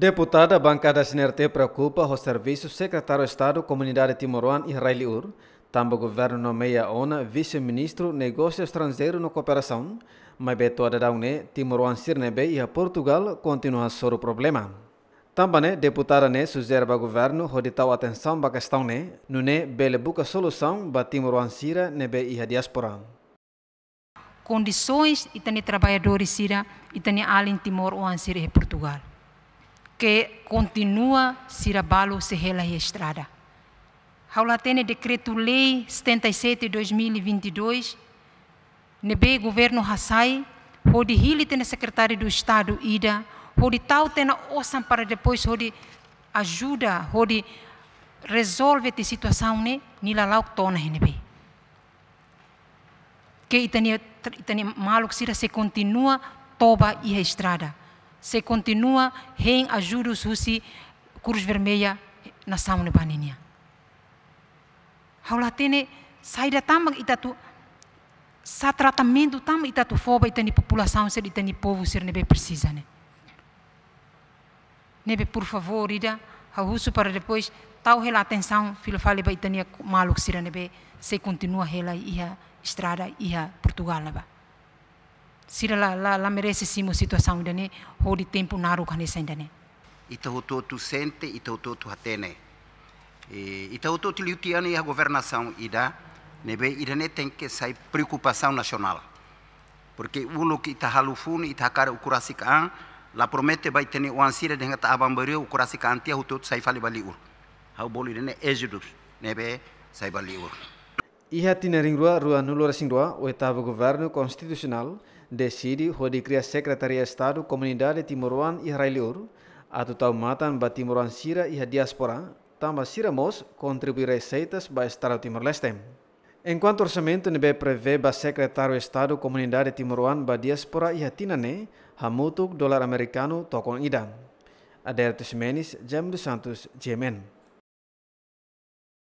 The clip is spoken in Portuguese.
Deputada bancada SNRT preocupa o serviço secretário de Estado Comunidade Timoruan e Também o governo nomeia ona vice-ministro negócios Estrangeiros na cooperação. Mas Betoada Daune, Timoruan Sirnebe e a Portugal continuam ser o problema. Também deputada né sugere para o governo roditar atenção para a questão ne, no ne bele busca solução para Timor Ansira nebe e a diaspora. Condições e também trabalhadores sira e também além Timor Ansira e Portugal que continua Cirabalo Serrela Estrada. Haulatene Decreto-Lei 77-2022, nebe Governo Hassai, onde Hili tem Secretário do Estado Ida, hodi tal tem a para depois, hodi ajuda, hodi resolve a situação, né? Nila Lauktona, nebe. Que itani, itani maluco se continua toba e a estrada se continua em ajuda susi Cruz Vermelha na São Paninha. Haula tene saída e tatu sa tratamento tam itatu foba itani população ser itani povo ser nebe precisa né? Nebe por favor ida hausu para depois tal rela atenção filo fale ba itani maluco ser nebe se continua rela ia estrada ia Portugal leva. Né, Sira la, la, la merece simu situação dani, ho de tempo naru kane sen dani. Ita ho tu sente, ita ho tu hatene. E, ita ho tu liutiano e a governação ida, nebe ira ne tem que sair preocupação nacional. Porque ulo que ita halufun, ita hakara ukurasik an, la promete vai ter o ansira de ta abambari ukurasik an tia o tu sai fali bali ur. Hau boli dene ejudus, nebe sai bali ur. Iha rua rua nulora rua, o etava governo constitucional, decidi ho di kriya Sekretari Estado Komunidade Timuruan Israelur atau tau matan ba Timuruan Sira iha diaspora tambah Sira Mos kontribui receitas ba Estado Timur Leste. Enquanto orçamento ne be prevê ba Sekretari Estado Komunidade Timuruan ba diaspora iha tinane hamutuk dolar americano tokon idan. Adair menis Jamdu Santos, Jemen.